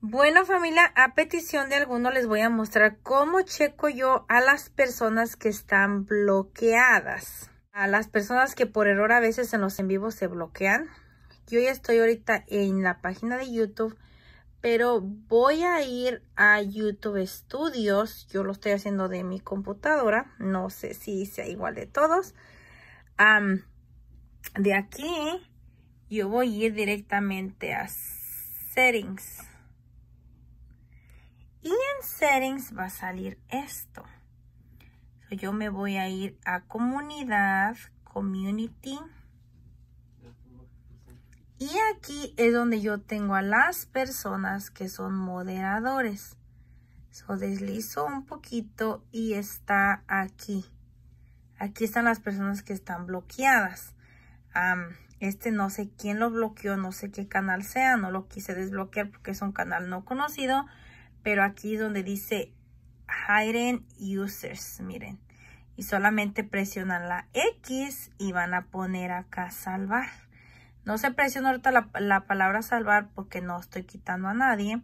Bueno familia, a petición de alguno les voy a mostrar cómo checo yo a las personas que están bloqueadas. A las personas que por error a veces en los en vivos se bloquean. Yo ya estoy ahorita en la página de YouTube, pero voy a ir a YouTube Studios. Yo lo estoy haciendo de mi computadora. No sé si sea igual de todos. de aquí yo voy a ir directamente a Settings settings va a salir esto. yo me voy a ir a comunidad, community. Y aquí es donde yo tengo a las personas que son moderadores. So deslizo un poquito y está aquí. Aquí están las personas que están bloqueadas. este no sé quién lo bloqueó, no sé qué canal sea, no lo quise desbloquear porque es un canal no conocido pero aquí donde dice Hidden Users, miren. Y solamente presionan la X y van a poner acá salvar. No se presiona ahorita la, palabra salvar porque no estoy quitando a nadie.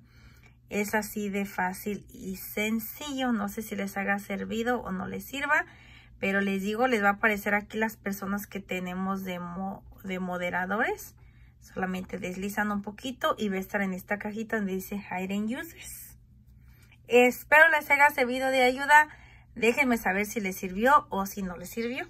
Es así de fácil y sencillo. No sé si les haga servido o no les sirva. Pero les digo, les va a aparecer aquí las personas que tenemos de, de moderadores. Solamente deslizan un poquito y va a estar en esta cajita donde dice Hidden Users. Espero les haya servido de ayuda. Déjenme saber si les sirvió o si no les sirvió.